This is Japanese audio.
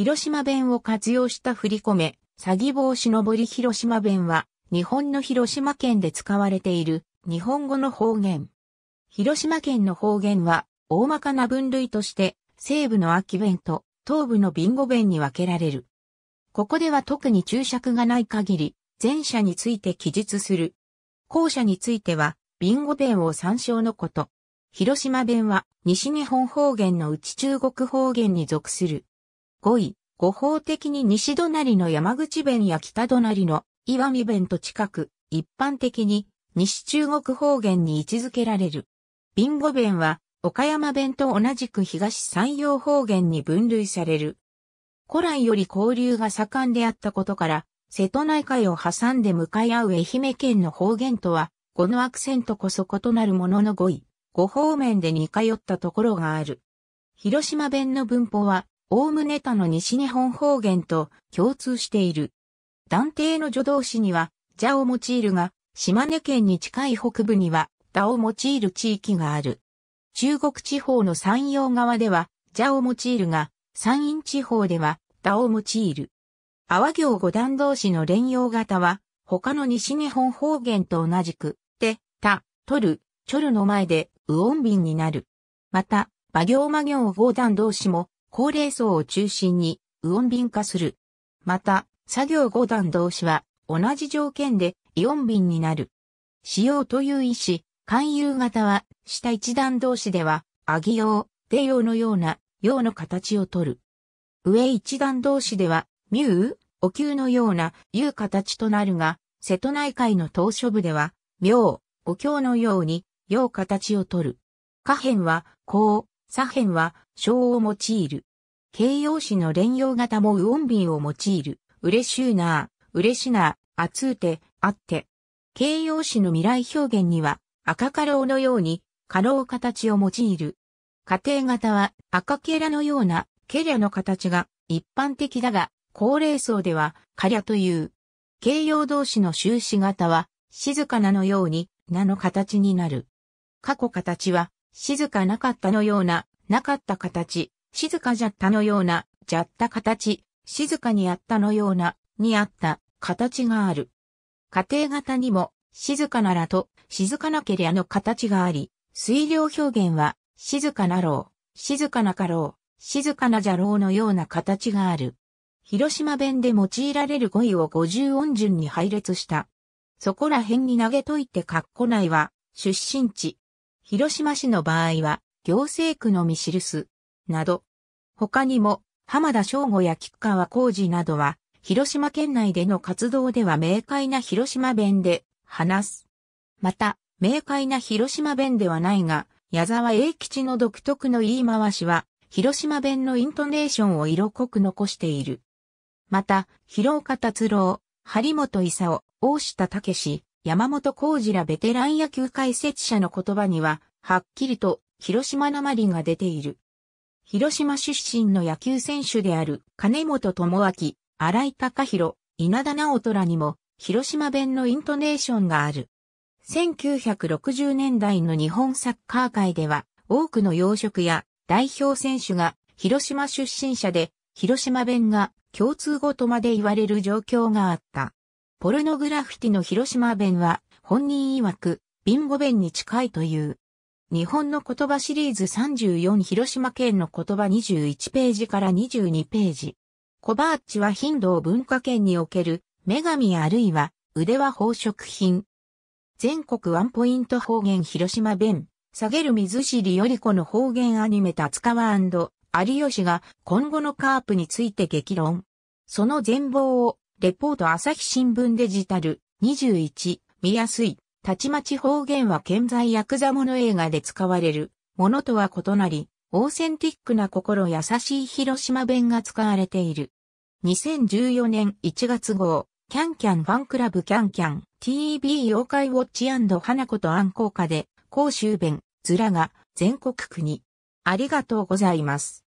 広島弁を活用した振り込め、詐欺防止のぼり広島弁は、日本の広島県で使われている日本語の方言。広島県の方言は、大まかな分類として、西部の秋弁と東部のビンゴ弁に分けられる。ここでは特に注釈がない限り、前者について記述する。後者については、ビンゴ弁を参照のこと。広島弁は西日本方言の内中国方言に属する。5位、五方的に西隣の山口弁や北隣の岩見弁と近く、一般的に西中国方言に位置づけられる。ビンゴ弁は岡山弁と同じく東山陽方言に分類される。古来より交流が盛んであったことから、瀬戸内海を挟んで向かい合う愛媛県の方言とは、語のアクセントこそ異なるものの語彙、語方面で似通ったところがある。広島弁の文法は、おおむね他の西日本方言と共通している。断定の助動詞には、じゃを用いるが、島根県に近い北部には、だを用いる地域がある。中国地方の山陽側では、じゃを用いるが、山陰地方では、だを用いる。阿波行五段同士の連用型は、他の西日本方言と同じく、て、た、とる、ちょるの前で、うおんびんになる。また、馬行馬行五段同士も、高齢層を中心に、ウオン瓶化する。また、作業5段同士は、同じ条件でイオン瓶になる。使用という意思、勧誘型は、下1段同士では、アギ用、デ用のような、用の形をとる。上1段同士では、ミュウ、お灸のような、いう形となるが、瀬戸内海の島書部では、妙、お経のように、用形をとる。下辺は、こ左辺は小を用いる。形容詞の連用型もウオンを用いる。嬉しゅうな嬉しなあつうて、あって。形容詞の未来表現には赤かろうのようにかろう形を用いる。家庭型は赤けらのようなけりゃの形が一般的だが、高齢層ではかりゃという。形容動詞の終止型は静かなのようになの形になる。過去形は静かなかったのような、なかった形、静かじゃったのような、じゃった形、静かにあったのような、にあった、形がある。家庭型にも、静かならと、静かなけりゃの形があり、水量表現は、静かなろう、静かなかろう、静かなじゃろうのような形がある。広島弁で用いられる語彙を五十音順に配列した。そこら辺に投げといてかっこないは、出身地、広島市の場合は、行政区のみ記す、など。他にも、浜田省吾や菊川浩二などは、広島県内での活動では明快な広島弁で話す。また、明快な広島弁ではないが、矢沢永吉の独特の言い回しは、広島弁のイントネーションを色濃く残している。また、広岡達郎、張本勲、大下武山本浩二らベテラン野球解説者の言葉には、はっきりと広島なまりが出ている。広島出身の野球選手である金本智明、荒井隆弘、稲田直虎にも、広島弁のイントネーションがある。1960年代の日本サッカー界では、多くの洋食や代表選手が広島出身者で、広島弁が共通語とまで言われる状況があった。ポルノグラフィティの広島弁は、本人曰く、ビンゴ弁に近いという。日本の言葉シリーズ34広島県の言葉21ページから22ページ。コバーッチは頻度を文化圏における、女神あるいは、腕は宝飾品。全国ワンポイント方言広島弁、下げる水尻より子の方言アニメ達川有吉が今後のカープについて激論。その全貌をレポート朝日新聞デジタル21見やすい。たちまち方言は健在ヤクザもの映画で使われるものとは異なり、オーセンティックな心優しい広島弁が使われている。2014年1月号、キャンキャンファンクラブキャンキャン TV 妖怪ウォッチ花子と暗号化で、公衆弁、ズラが全国区に。ありがとうございます。